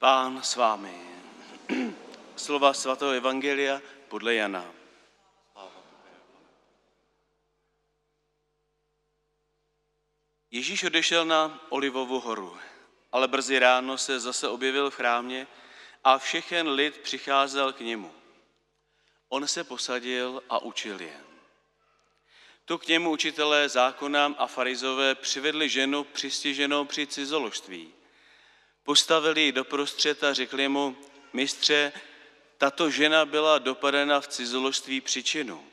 Pán s vámi. Slova svatého Evangelia podle Jana. Ježíš odešel na Olivovu horu, ale brzy ráno se zase objevil v chrámě a všechen lid přicházel k němu. On se posadil a učil je. Tu k němu učitelé zákona a farizové přivedli ženu přistiženou při cizoložství – Postavili ji doprostřed a řekli mu, mistře, tato žena byla dopadena v cizoložství příčinu.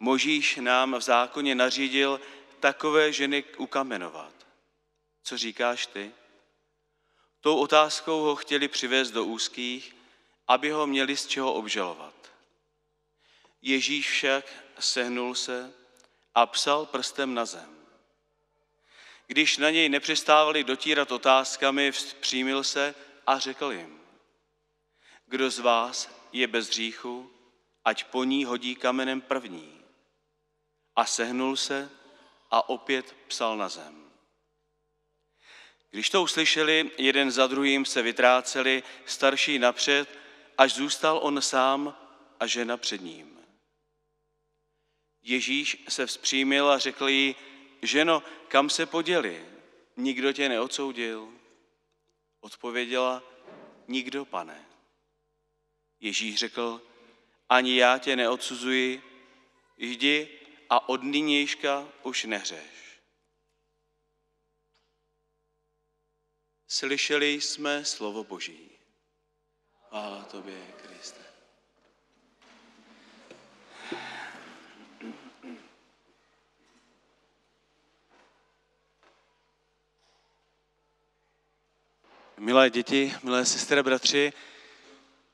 Možíš nám v zákoně nařídil takové ženy ukamenovat. Co říkáš ty? Tou otázkou ho chtěli přivést do úzkých, aby ho měli z čeho obžalovat. Ježíš však sehnul se a psal prstem na zem když na něj nepřestávali dotírat otázkami, vzpřímil se a řekl jim, kdo z vás je bez hříchu, ať po ní hodí kamenem první. A sehnul se a opět psal na zem. Když to uslyšeli, jeden za druhým se vytráceli, starší napřed, až zůstal on sám a žena před ním. Ježíš se vzpřímil a řekl jí, ženo, kam se poděli? Nikdo tě neodsoudil? Odpověděla, nikdo, pane. Ježíš řekl, ani já tě neodsuzuji, jdi a od nynějška už nehřeš. Slyšeli jsme slovo Boží. A to běh. Milé děti, milé sestry, bratři,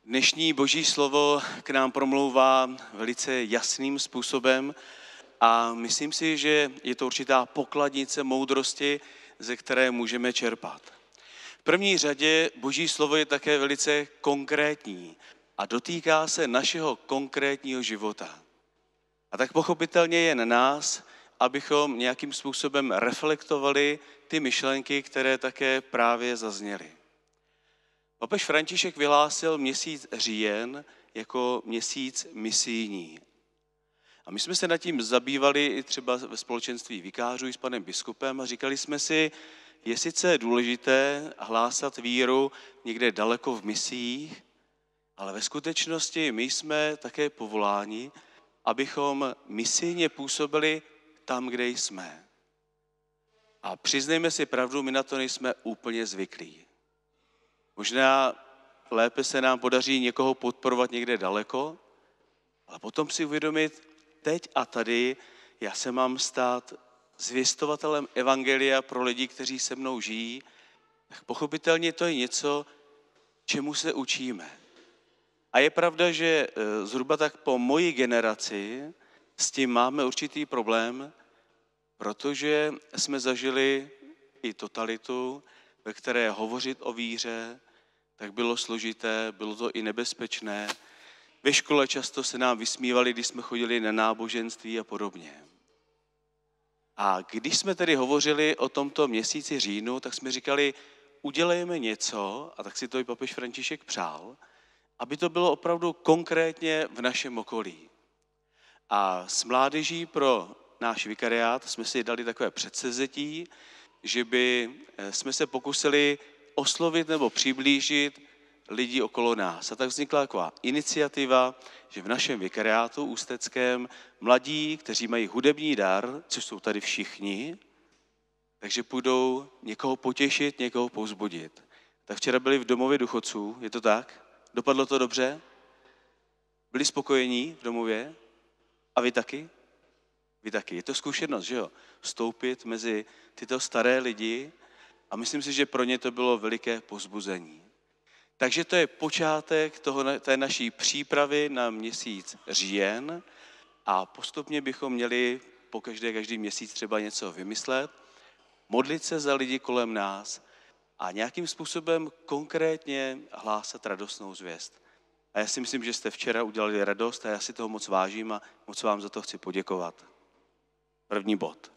dnešní boží slovo k nám promlouvá velice jasným způsobem a myslím si, že je to určitá pokladnice moudrosti, ze které můžeme čerpat. V první řadě boží slovo je také velice konkrétní a dotýká se našeho konkrétního života. A tak pochopitelně je na nás, abychom nějakým způsobem reflektovali ty myšlenky, které také právě zazněly. Papež František vyhlásil měsíc říjen jako měsíc misijní. A my jsme se nad tím zabývali i třeba ve společenství vikářů s panem biskupem a říkali jsme si, je sice důležité hlásat víru někde daleko v misích, ale ve skutečnosti my jsme také povoláni, abychom misijně působili tam, kde jsme. A přiznejme si pravdu, my na to nejsme úplně zvyklí. Možná lépe se nám podaří někoho podporovat někde daleko, ale potom si uvědomit, teď a tady já se mám stát zvěstovatelem Evangelia pro lidi, kteří se mnou žijí, tak pochopitelně to je něco, čemu se učíme. A je pravda, že eh, zhruba tak po moji generaci s tím máme určitý problém, protože jsme zažili i totalitu, ve které hovořit o víře tak bylo složité, bylo to i nebezpečné. Ve škole často se nám vysmívali, když jsme chodili na náboženství a podobně. A když jsme tedy hovořili o tomto měsíci říjnu, tak jsme říkali, udělejme něco, a tak si to i papež František přál, aby to bylo opravdu konkrétně v našem okolí. A s mládeží pro náš vikariát jsme si dali takové předsezetí, že by eh, jsme se pokusili oslovit nebo přiblížit lidi okolo nás. A tak vznikla taková iniciativa, že v našem vikariátu ústeckém mladí, kteří mají hudební dar, což jsou tady všichni, takže půjdou někoho potěšit, někoho pouzbudit. Tak včera byli v domově duchoců, je to tak? Dopadlo to dobře? Byli spokojení v domově? A vy taky? Vy taky. Je to zkušenost, že jo? Vstoupit mezi tyto staré lidi a myslím si, že pro ně to bylo veliké pozbuzení. Takže to je počátek toho, té naší přípravy na měsíc říjen a postupně bychom měli po každé, každý měsíc třeba něco vymyslet, modlit se za lidi kolem nás a nějakým způsobem konkrétně hlásat radostnou zvěst. A já si myslím, že jste včera udělali radost a já si toho moc vážím a moc vám za to chci poděkovat. První bod.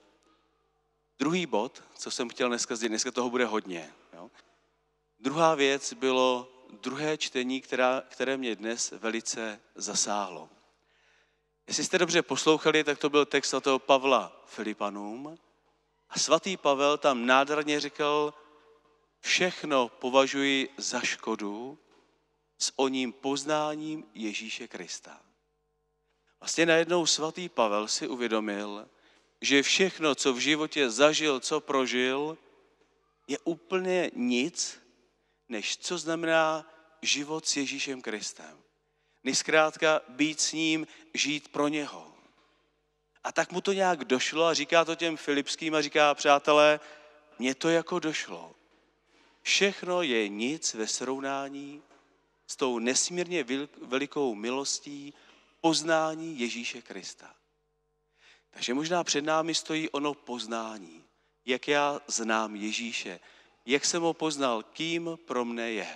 Druhý bod, co jsem chtěl dneska sdělit, dneska toho bude hodně. Jo? Druhá věc bylo druhé čtení, která, které mě dnes velice zasáhlo. Jestli jste dobře poslouchali, tak to byl text toho Pavla Filipanům. A svatý Pavel tam nádherně říkal, všechno považuji za škodu s oním poznáním Ježíše Krista. Vlastně najednou svatý Pavel si uvědomil, že všechno, co v životě zažil, co prožil, je úplně nic, než co znamená život s Ježíšem Kristem. Než zkrátka být s ním, žít pro něho. A tak mu to nějak došlo a říká to těm filipským a říká, přátelé, mně to jako došlo. Všechno je nic ve srovnání s tou nesmírně velikou milostí poznání Ježíše Krista. Takže možná před námi stojí ono poznání, jak já znám Ježíše, jak jsem ho poznal, kým pro mne je.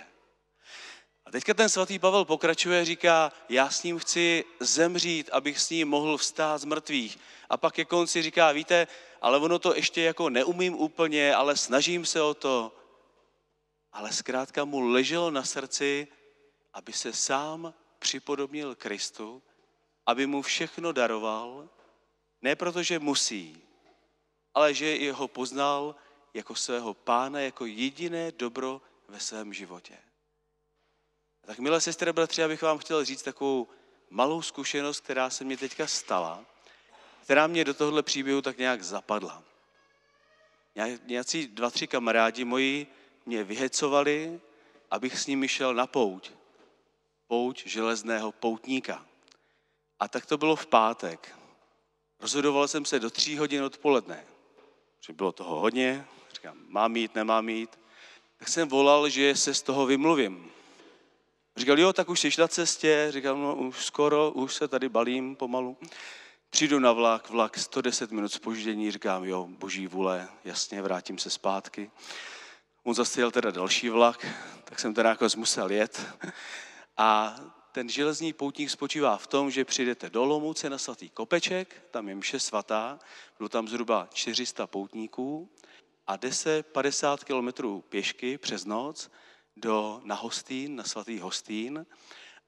A teďka ten svatý Pavel pokračuje, říká, já s ním chci zemřít, abych s ním mohl vstát z mrtvých. A pak ke konci říká, víte, ale ono to ještě jako neumím úplně, ale snažím se o to. Ale zkrátka mu leželo na srdci, aby se sám připodobnil Kristu, aby mu všechno daroval, ne proto, že musí, ale že jeho poznal jako svého pána, jako jediné dobro ve svém životě. Tak milé sestry bratři, já bych vám chtěl říct takovou malou zkušenost, která se mě teďka stala, která mě do tohohle příběhu tak nějak zapadla. Nějací dva, tři kamarádi moji mě vyhecovali, abych s nimi šel na pouť. Pouť železného poutníka. A tak to bylo v pátek. Rozhodoval jsem se do tří hodin odpoledne, že bylo toho hodně, říkám, mám jít, nemám jít, tak jsem volal, že se z toho vymluvím. Říkal, jo, tak už jsi na cestě, říkal, no už skoro, už se tady balím pomalu. Přijdu na vlak, vlak 110 minut spoždění, říkám, jo, boží vůle, jasně, vrátím se zpátky. On zase jel teda další vlak, tak jsem teda jako musel jet. A ten železný poutník spočívá v tom, že přijdete do Lomouce na svatý Kopeček, tam je mše svatá, bylo tam zhruba 400 poutníků a jde se 50 kilometrů pěšky přes noc do, na Hostín, na svatý Hostín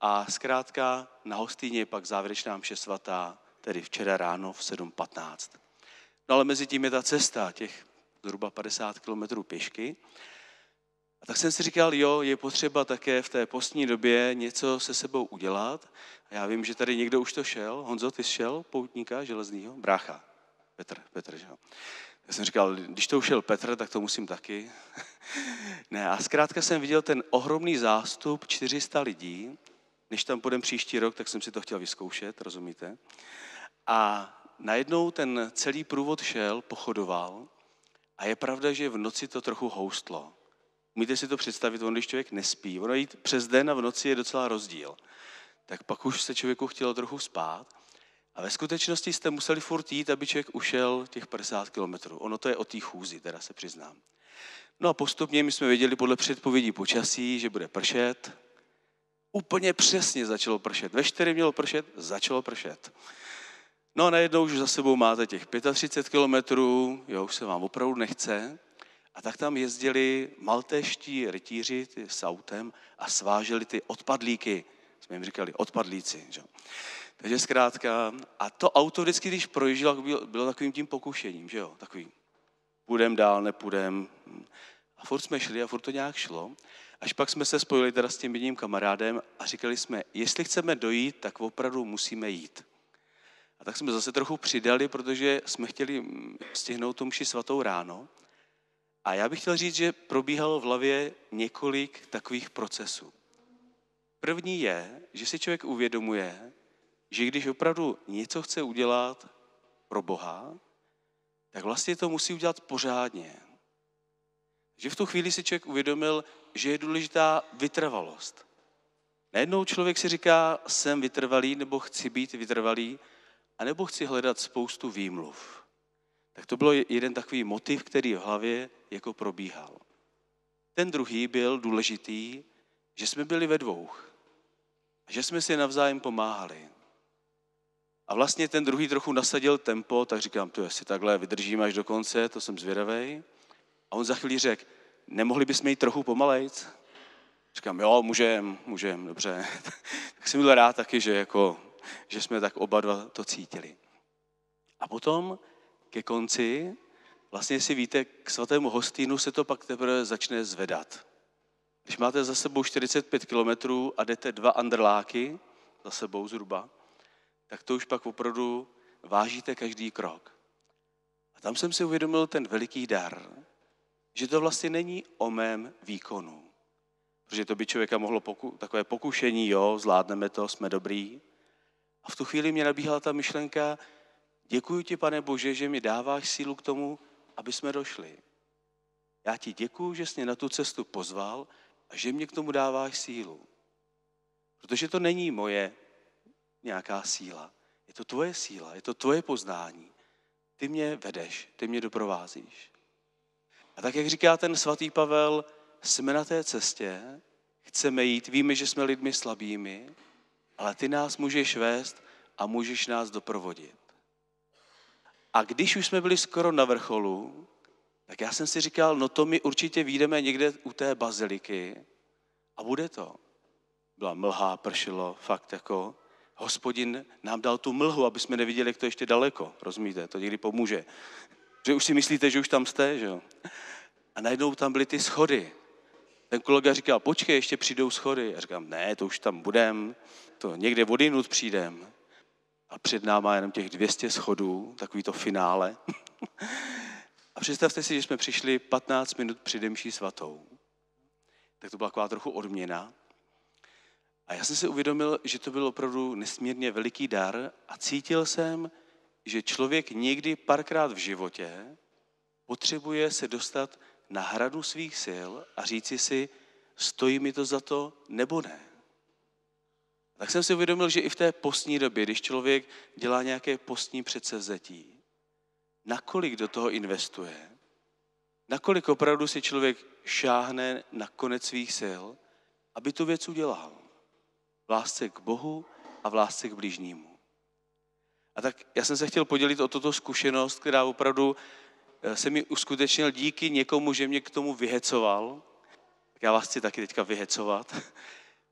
a zkrátka na Hostíně je pak závěrečná mše svatá, tedy včera ráno v 7.15. No ale mezi tím je ta cesta, těch zhruba 50 kilometrů pěšky a tak jsem si říkal, jo, je potřeba také v té postní době něco se sebou udělat. A já vím, že tady někdo už to šel. Honzo, ty šel poutníka železního Brácha. Petr, Petr, že jo. Já jsem říkal, když to ušel Petr, tak to musím taky. ne, a zkrátka jsem viděl ten ohromný zástup 400 lidí. Než tam půjdem příští rok, tak jsem si to chtěl vyzkoušet, rozumíte? A najednou ten celý průvod šel, pochodoval a je pravda, že v noci to trochu houstlo. Umíte si to představit, on, když člověk nespí, ono jít přes den a v noci je docela rozdíl. Tak pak už se člověku chtělo trochu spát a ve skutečnosti jste museli furt jít, aby člověk ušel těch 50 kilometrů. Ono to je o té chůzi, teda se přiznám. No a postupně my jsme věděli podle předpovědí počasí, že bude pršet. Úplně přesně začalo pršet. Ve čtyři mělo pršet, začalo pršet. No a najednou už za sebou máte těch 35 kilometrů, jo, už se vám opravdu nechce. A tak tam jezdili maltéští rytíři ty s autem a sváželi ty odpadlíky. Jsme jim říkali odpadlíci. Že? Takže zkrátka, a to auto vždycky, když projížděl, bylo, bylo takovým tím pokušením, že jo, takovým, půjdem dál, nepůjdem. A furt jsme šli a furt to nějak šlo. Až pak jsme se spojili teda s tím jedním kamarádem a říkali jsme, jestli chceme dojít, tak opravdu musíme jít. A tak jsme zase trochu přidali, protože jsme chtěli mm, stihnout tu mši svatou ráno. A já bych chtěl říct, že probíhalo v hlavě několik takových procesů. První je, že si člověk uvědomuje, že když opravdu něco chce udělat pro Boha, tak vlastně to musí udělat pořádně. Že v tu chvíli si člověk uvědomil, že je důležitá vytrvalost. Najednou člověk si říká, jsem vytrvalý, nebo chci být vytrvalý, anebo chci hledat spoustu výmluv tak to byl jeden takový motiv, který v hlavě jako probíhal. Ten druhý byl důležitý, že jsme byli ve dvou. Že jsme si navzájem pomáhali. A vlastně ten druhý trochu nasadil tempo, tak říkám, to jestli takhle vydržíme až do konce, to jsem zvědavý. A on za chvíli řekl, nemohli bychom jít trochu pomalejc? Říkám, jo, můžem, můžem, dobře. tak jsem byl rád taky, že, jako, že jsme tak oba dva to cítili. A potom ke konci, vlastně si víte, k svatému hostínu se to pak teprve začne zvedat. Když máte za sebou 45 kilometrů a jdete dva andrláky, za sebou zhruba, tak to už pak opravdu vážíte každý krok. A tam jsem si uvědomil ten veliký dar, že to vlastně není o mém výkonu. Protože to by člověka mohlo poku- takové pokušení, jo, zvládneme to, jsme dobrý. A v tu chvíli mě nabíhala ta myšlenka, Děkuji ti, pane Bože, že mi dáváš sílu k tomu, aby jsme došli. Já ti děkuji, že jsi mě na tu cestu pozval a že mě k tomu dáváš sílu. Protože to není moje nějaká síla. Je to tvoje síla, je to tvoje poznání. Ty mě vedeš, ty mě doprovázíš. A tak, jak říká ten svatý Pavel, jsme na té cestě, chceme jít, víme, že jsme lidmi slabými, ale ty nás můžeš vést a můžeš nás doprovodit. A když už jsme byli skoro na vrcholu, tak já jsem si říkal, no to my určitě výjdeme někde u té baziliky a bude to. Byla mlha, pršelo, fakt jako. Hospodin nám dal tu mlhu, aby jsme neviděli, jak to ještě daleko. Rozumíte? To někdy pomůže. Že už si myslíte, že už tam jste, že jo? A najednou tam byly ty schody. Ten kolega říkal, počkej, ještě přijdou schody. Já říkám, ne, to už tam budem, to někde vodinut přijdem a před náma jenom těch 200 schodů, takový to finále. a představte si, že jsme přišli 15 minut před Mší svatou. Tak to byla taková trochu odměna. A já jsem si uvědomil, že to byl opravdu nesmírně veliký dar a cítil jsem, že člověk někdy párkrát v životě potřebuje se dostat na hradu svých sil a říci si, stojí mi to za to nebo ne tak jsem si uvědomil, že i v té postní době, když člověk dělá nějaké postní předsevzetí, nakolik do toho investuje, nakolik opravdu si člověk šáhne na konec svých sil, aby tu věc udělal. V lásce k Bohu a v lásce k blížnímu. A tak já jsem se chtěl podělit o tuto zkušenost, která opravdu eh, se mi uskutečnil díky někomu, že mě k tomu vyhecoval. já vás chci taky teďka vyhecovat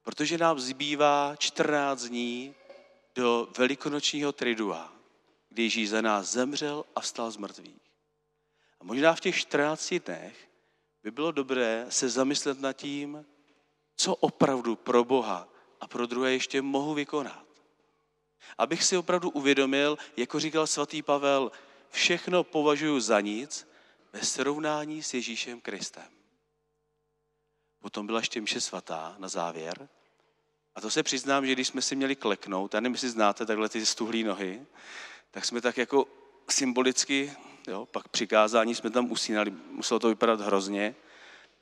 protože nám zbývá 14 dní do velikonočního tridua, kdy Ježíš za nás zemřel a vstal z mrtvých. A možná v těch 14 dnech by bylo dobré se zamyslet nad tím, co opravdu pro Boha a pro druhé ještě mohu vykonat. Abych si opravdu uvědomil, jako říkal svatý Pavel, všechno považuji za nic ve srovnání s Ježíšem Kristem potom byla ještě mše svatá na závěr. A to se přiznám, že když jsme si měli kleknout, já nevím, jestli znáte takhle ty stuhlé nohy, tak jsme tak jako symbolicky, jo, pak přikázání jsme tam usínali, muselo to vypadat hrozně.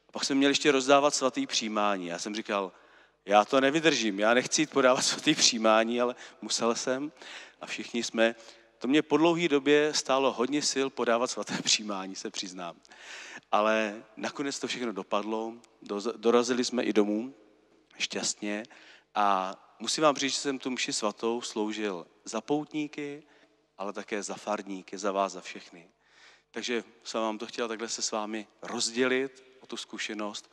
A pak jsme měli ještě rozdávat svatý přijímání. Já jsem říkal, já to nevydržím, já nechci jít podávat svatý přijímání, ale musel jsem. A všichni jsme to mě po dlouhé době stálo hodně sil podávat svaté přijímání, se přiznám. Ale nakonec to všechno dopadlo, dorazili jsme i domů šťastně a musím vám říct, že jsem tu mši svatou sloužil za poutníky, ale také za farníky, za vás, za všechny. Takže jsem vám to chtěl takhle se s vámi rozdělit o tu zkušenost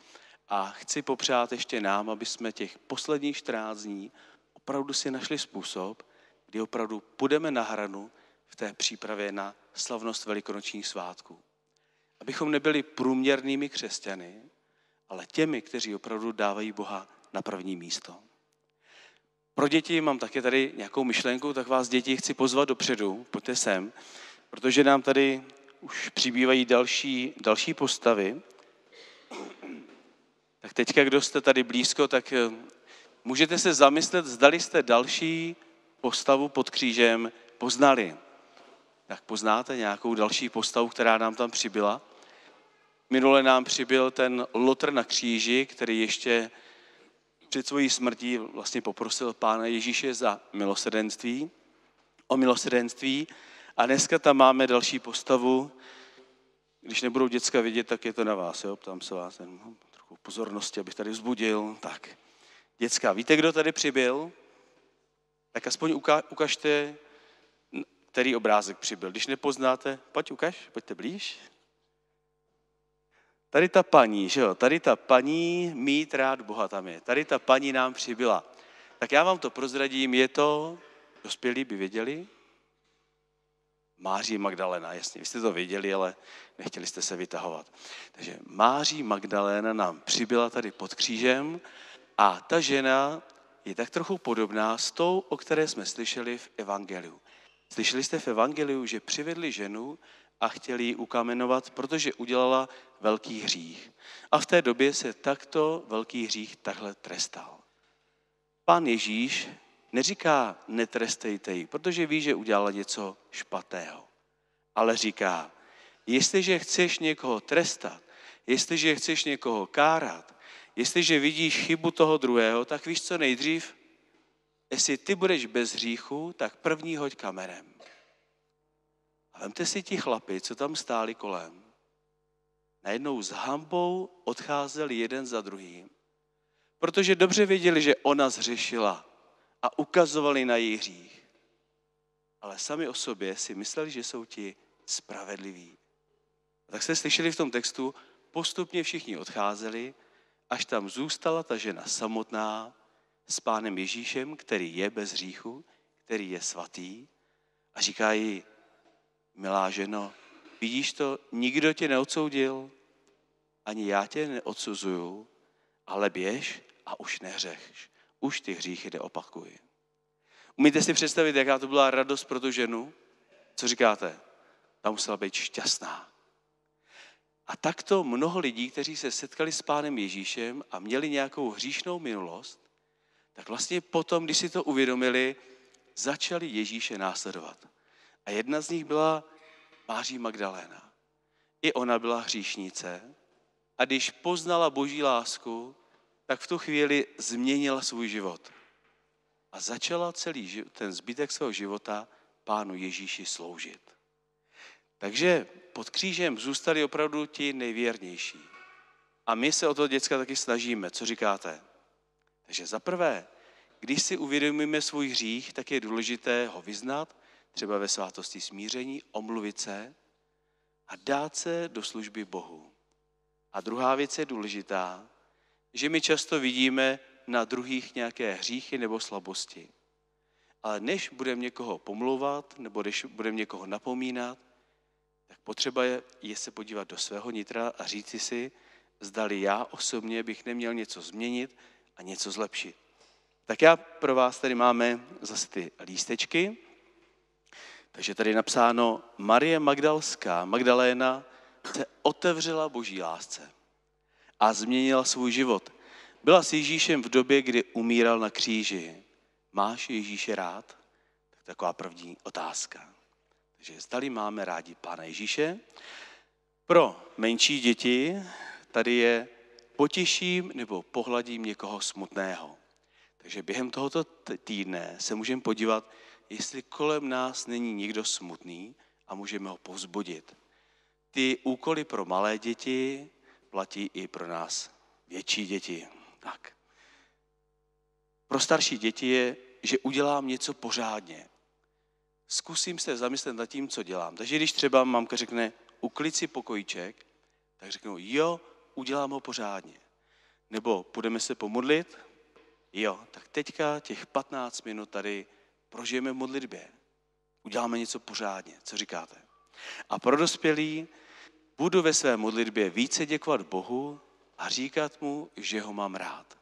a chci popřát ještě nám, aby jsme těch posledních 14 dní opravdu si našli způsob, kdy opravdu půjdeme na hranu v té přípravě na slavnost velikonočních svátků. Abychom nebyli průměrnými křesťany, ale těmi, kteří opravdu dávají Boha na první místo. Pro děti mám také tady nějakou myšlenku, tak vás děti chci pozvat dopředu, pojďte sem, protože nám tady už přibývají další, další postavy. Tak teďka, kdo jste tady blízko, tak eh, můžete se zamyslet, zdali jste další postavu pod křížem poznali tak poznáte nějakou další postavu, která nám tam přibyla. Minule nám přibyl ten Lotr na kříži, který ještě před svojí smrtí vlastně poprosil Pána Ježíše za milosrdenství, o milosrdenství. A dneska tam máme další postavu. Když nebudou děcka vidět, tak je to na vás, jo? ptám se vás. Jenom trochu pozornosti, abych tady vzbudil. Tak, děcka, víte, kdo tady přibyl? Tak aspoň ukažte který obrázek přibyl. Když nepoznáte, pojď ukaž, pojďte blíž. Tady ta paní, že jo, tady ta paní mít rád Boha tam je. Tady ta paní nám přibyla. Tak já vám to prozradím, je to, dospělí by věděli, Máří Magdalena, jasně, vy jste to věděli, ale nechtěli jste se vytahovat. Takže Máří Magdalena nám přibyla tady pod křížem a ta žena je tak trochu podobná s tou, o které jsme slyšeli v Evangeliu. Slyšeli jste v Evangeliu, že přivedli ženu a chtěli ji ukamenovat, protože udělala velký hřích. A v té době se takto velký hřích takhle trestal. Pán Ježíš neříká netrestejte ji, protože ví, že udělala něco špatného. Ale říká, jestliže chceš někoho trestat, jestliže chceš někoho kárat, jestliže vidíš chybu toho druhého, tak víš co nejdřív? jestli ty budeš bez hříchu, tak první hoď kamerem. A vemte si ti chlapi, co tam stáli kolem. Najednou s hambou odcházeli jeden za druhým, protože dobře věděli, že ona zřešila a ukazovali na její hřích. Ale sami o sobě si mysleli, že jsou ti spravedliví. A tak se slyšeli v tom textu, postupně všichni odcházeli, až tam zůstala ta žena samotná, s pánem Ježíšem, který je bez hříchu, který je svatý a říká jí, milá ženo, vidíš to, nikdo tě neodsoudil, ani já tě neodsuzuju, ale běž a už nehřeš. Už ty hříchy neopakuj. Umíte si představit, jaká to byla radost pro tu ženu? Co říkáte? Ta musela být šťastná. A takto mnoho lidí, kteří se setkali s pánem Ježíšem a měli nějakou hříšnou minulost, tak vlastně potom, když si to uvědomili, začali Ježíše následovat. A jedna z nich byla Máří Magdaléna. I ona byla hříšnice a když poznala boží lásku, tak v tu chvíli změnila svůj život. A začala celý ten zbytek svého života pánu Ježíši sloužit. Takže pod křížem zůstali opravdu ti nejvěrnější. A my se o to děcka taky snažíme. Co říkáte? Takže za prvé, když si uvědomíme svůj hřích, tak je důležité ho vyznat, třeba ve svátosti smíření, omluvit se a dát se do služby Bohu. A druhá věc je důležitá, že my často vidíme na druhých nějaké hříchy nebo slabosti. Ale než budeme někoho pomlouvat nebo než budeme někoho napomínat, tak potřeba je, je se podívat do svého nitra a říci si, zdali já osobně bych neměl něco změnit, a něco zlepšit. Tak já pro vás tady máme zase ty lístečky. Takže tady je napsáno, Marie Magdalská, Magdaléna, se otevřela boží lásce a změnila svůj život. Byla s Ježíšem v době, kdy umíral na kříži. Máš Ježíše rád? Tak taková první otázka. Takže zdali máme rádi Pána Ježíše. Pro menší děti tady je potěším nebo pohladím někoho smutného. Takže během tohoto týdne se můžeme podívat, jestli kolem nás není někdo smutný a můžeme ho povzbudit. Ty úkoly pro malé děti platí i pro nás větší děti. Tak. Pro starší děti je, že udělám něco pořádně. Zkusím se zamyslet nad tím, co dělám. Takže když třeba mamka řekne, uklid si pokojíček, tak řeknu, jo, uděláme ho pořádně. Nebo půjdeme se pomodlit, jo, tak teďka těch 15 minut tady prožijeme v modlitbě. Uděláme něco pořádně, co říkáte? A pro dospělí budu ve své modlitbě více děkovat Bohu a říkat mu, že ho mám rád.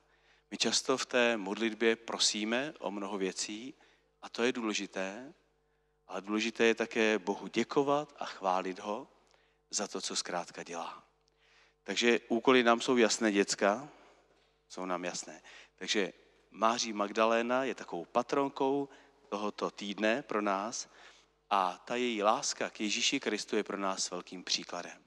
My často v té modlitbě prosíme o mnoho věcí a to je důležité, ale důležité je také Bohu děkovat a chválit ho za to, co zkrátka dělá. Takže úkoly nám jsou jasné, děcka, jsou nám jasné. Takže Máří Magdaléna je takovou patronkou tohoto týdne pro nás a ta její láska k Ježíši Kristu je pro nás velkým příkladem.